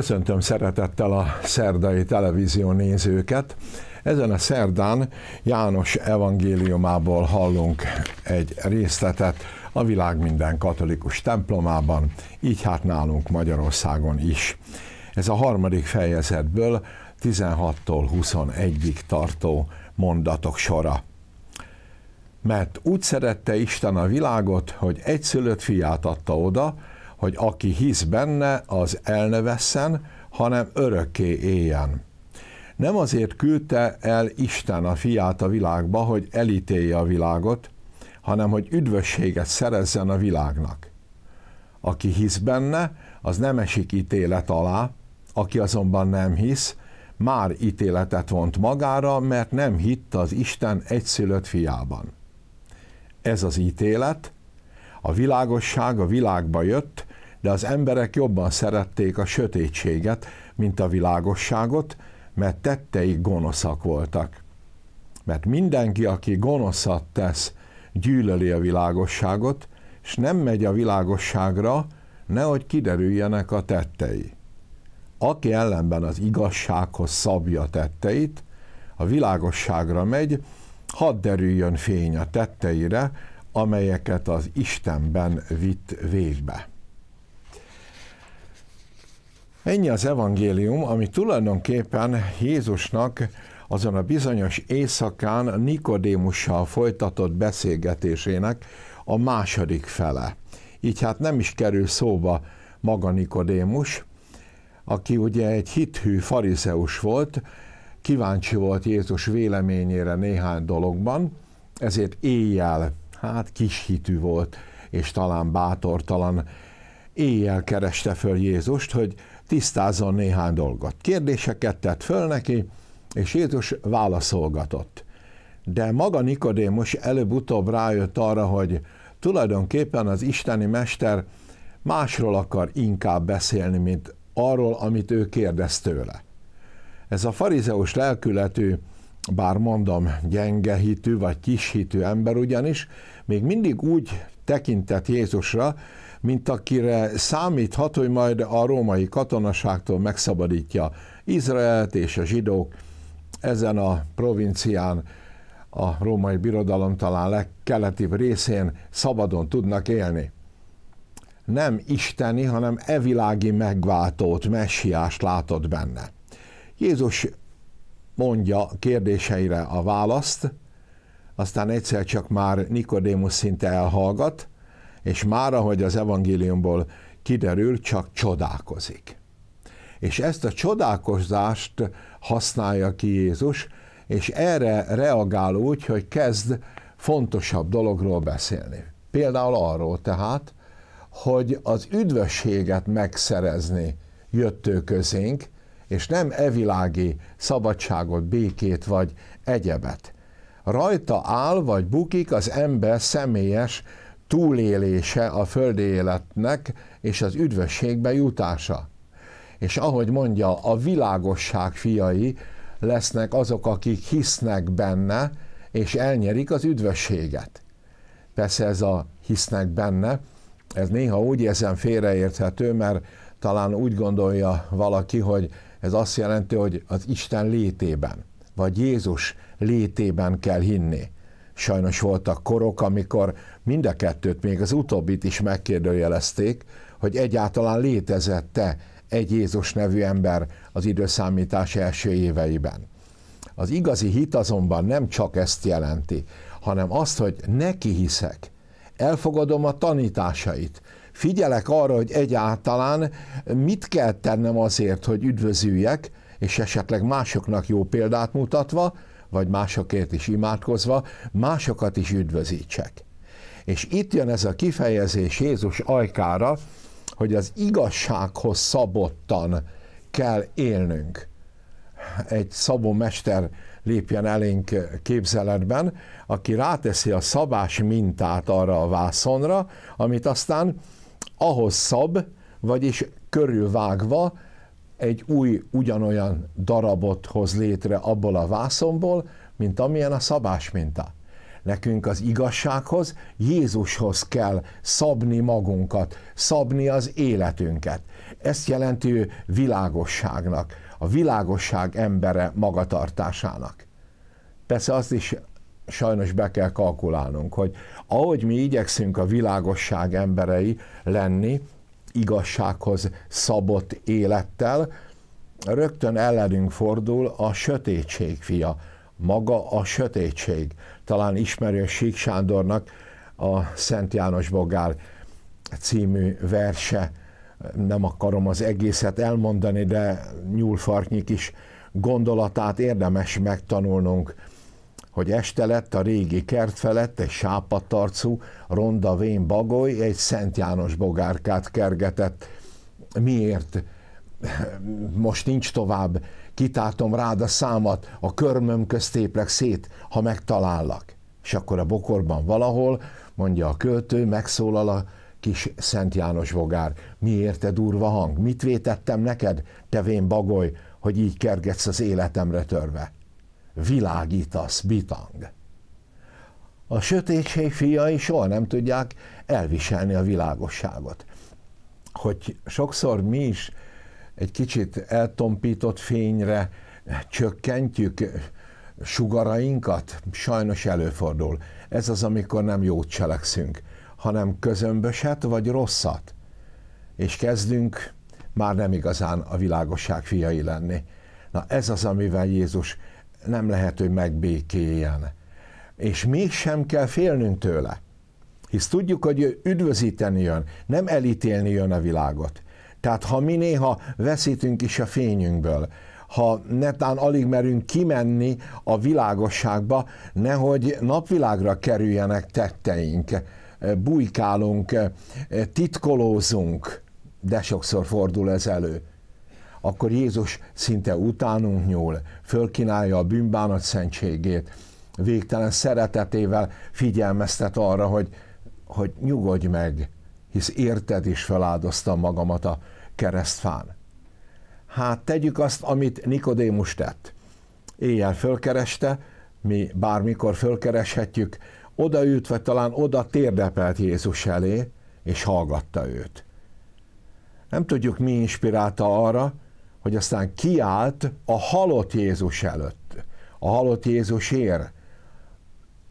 Köszöntöm szeretettel a szerdai televízió nézőket. Ezen a szerdán János evangéliumából hallunk egy részletet a világ minden katolikus templomában, így hát nálunk Magyarországon is. Ez a harmadik fejezetből 16-tól 21-ig tartó mondatok sora. Mert úgy szerette Isten a világot, hogy egyszülött fiát adta oda, hogy aki hisz benne, az elnevesszen, hanem örökké éljen. Nem azért küldte el Isten a fiát a világba, hogy elítélje a világot, hanem hogy üdvösséget szerezzen a világnak. Aki hisz benne, az nem esik ítélet alá, aki azonban nem hisz, már ítéletet vont magára, mert nem hitt az Isten egyszülött fiában. Ez az ítélet, a világosság a világba jött, de az emberek jobban szerették a sötétséget, mint a világosságot, mert tettei gonoszak voltak. Mert mindenki, aki gonoszat tesz, gyűlöli a világosságot, és nem megy a világosságra, nehogy kiderüljenek a tettei. Aki ellenben az igazsághoz szabja tetteit, a világosságra megy, hadd derüljön fény a tetteire, amelyeket az Istenben vitt végbe. Ennyi az evangélium, ami tulajdonképpen Jézusnak azon a bizonyos éjszakán Nikodémussal folytatott beszélgetésének a második fele. Így hát nem is kerül szóba maga Nikodémus, aki ugye egy hithű farizeus volt, kíváncsi volt Jézus véleményére néhány dologban, ezért éjjel, hát kis hitű volt, és talán bátortalan, éjjel kereste föl Jézust, hogy tisztázzon néhány dolgot. Kérdéseket tett föl neki, és Jézus válaszolgatott. De maga Nikodémus előbb-utóbb rájött arra, hogy tulajdonképpen az isteni mester másról akar inkább beszélni, mint arról, amit ő kérdez tőle. Ez a farizeus lelkületű, bár mondom gyenge hitű vagy kis hitű ember ugyanis, még mindig úgy tekintett Jézusra, mint akire számíthat, hogy majd a római katonaságtól megszabadítja Izraelt és a zsidók ezen a provincián, a római birodalom talán legkeletibb részén szabadon tudnak élni. Nem isteni, hanem evilági megváltót, messiást látott benne. Jézus mondja kérdéseire a választ, aztán egyszer csak már Nikodémus szinte elhallgat, és már, ahogy az evangéliumból kiderül, csak csodálkozik. És ezt a csodálkozást használja ki Jézus, és erre reagál úgy, hogy kezd fontosabb dologról beszélni. Például arról tehát, hogy az üdvösséget megszerezni jött ő közénk, és nem evilági szabadságot, békét vagy egyebet. Rajta áll vagy bukik az ember személyes túlélése a földi életnek és az üdvösségbe jutása. És ahogy mondja, a világosság fiai lesznek azok, akik hisznek benne, és elnyerik az üdvösséget. Persze ez a hisznek benne, ez néha úgy érzem félreérthető, mert talán úgy gondolja valaki, hogy ez azt jelenti, hogy az Isten létében, vagy Jézus létében kell hinni sajnos voltak korok, amikor mind a kettőt, még az utóbbit is megkérdőjelezték, hogy egyáltalán létezette egy Jézus nevű ember az időszámítás első éveiben. Az igazi hit azonban nem csak ezt jelenti, hanem azt, hogy neki hiszek, elfogadom a tanításait, figyelek arra, hogy egyáltalán mit kell tennem azért, hogy üdvözüljek, és esetleg másoknak jó példát mutatva, vagy másokért is imádkozva, másokat is üdvözítsek. És itt jön ez a kifejezés Jézus ajkára, hogy az igazsághoz szabottan kell élnünk. Egy szabó mester lépjen elénk képzeletben, aki ráteszi a szabás mintát arra a vászonra, amit aztán ahhoz szab, vagyis körülvágva egy új, ugyanolyan darabot hoz létre abból a vászomból, mint amilyen a szabás minta. Nekünk az igazsághoz, Jézushoz kell szabni magunkat, szabni az életünket. Ezt jelentő világosságnak, a világosság embere magatartásának. Persze azt is sajnos be kell kalkulálnunk, hogy ahogy mi igyekszünk a világosság emberei lenni, igazsághoz szabott élettel, rögtön ellenünk fordul a sötétség fia, maga a sötétség. Talán ismerő Sík Sándornak a Szent János Bogár című verse, nem akarom az egészet elmondani, de nyúlfarknyik is gondolatát érdemes megtanulnunk hogy este lett a régi kert felett egy sápatarcú, ronda vén bagoly egy Szent János bogárkát kergetett. Miért? Most nincs tovább, kitátom rád a számat, a körmöm köztéplek szét, ha megtalállak. És akkor a bokorban valahol, mondja a költő, megszólal a kis Szent János bogár. Miért te durva hang? Mit vétettem neked, tevén bagoly, hogy így kergetsz az életemre törve? világítasz, bitang. A sötétség fiai soha nem tudják elviselni a világosságot. Hogy sokszor mi is egy kicsit eltompított fényre csökkentjük sugarainkat, sajnos előfordul. Ez az, amikor nem jót cselekszünk, hanem közömböset vagy rosszat. És kezdünk már nem igazán a világosság fiai lenni. Na ez az, amivel Jézus nem lehet, hogy megbékéljen. És mégsem kell félnünk tőle. Hisz tudjuk, hogy ő üdvözíteni jön, nem elítélni jön a világot. Tehát ha mi néha veszítünk is a fényünkből, ha netán alig merünk kimenni a világosságba, nehogy napvilágra kerüljenek tetteink, bujkálunk, titkolózunk, de sokszor fordul ez elő akkor Jézus szinte utánunk nyúl, fölkinálja a bűnbánat szentségét, végtelen szeretetével figyelmeztet arra, hogy, hogy nyugodj meg, hisz érted is feláldoztam magamat a keresztfán. Hát tegyük azt, amit Nikodémus tett. Éjjel fölkereste, mi bármikor fölkereshetjük, odaült, vagy talán oda térdepelt Jézus elé, és hallgatta őt. Nem tudjuk, mi inspirálta arra, hogy aztán kiállt a halott Jézus előtt, a halott Jézusért,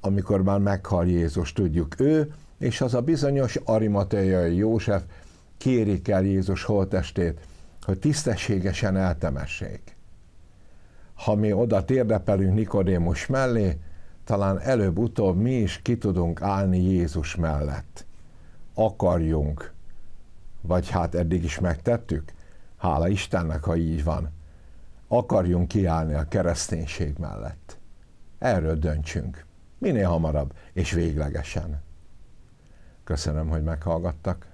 amikor már meghal Jézus, tudjuk ő, és az a bizonyos Arimatejai József kérik el Jézus holtestét, hogy tisztességesen eltemessék. Ha mi oda térdepelünk Nikodémus mellé, talán előbb-utóbb mi is ki tudunk állni Jézus mellett. Akarjunk, vagy hát eddig is megtettük, Hála Istennek, ha így van. Akarjunk kiállni a kereszténység mellett. Erről döntsünk. Minél hamarabb és véglegesen. Köszönöm, hogy meghallgattak.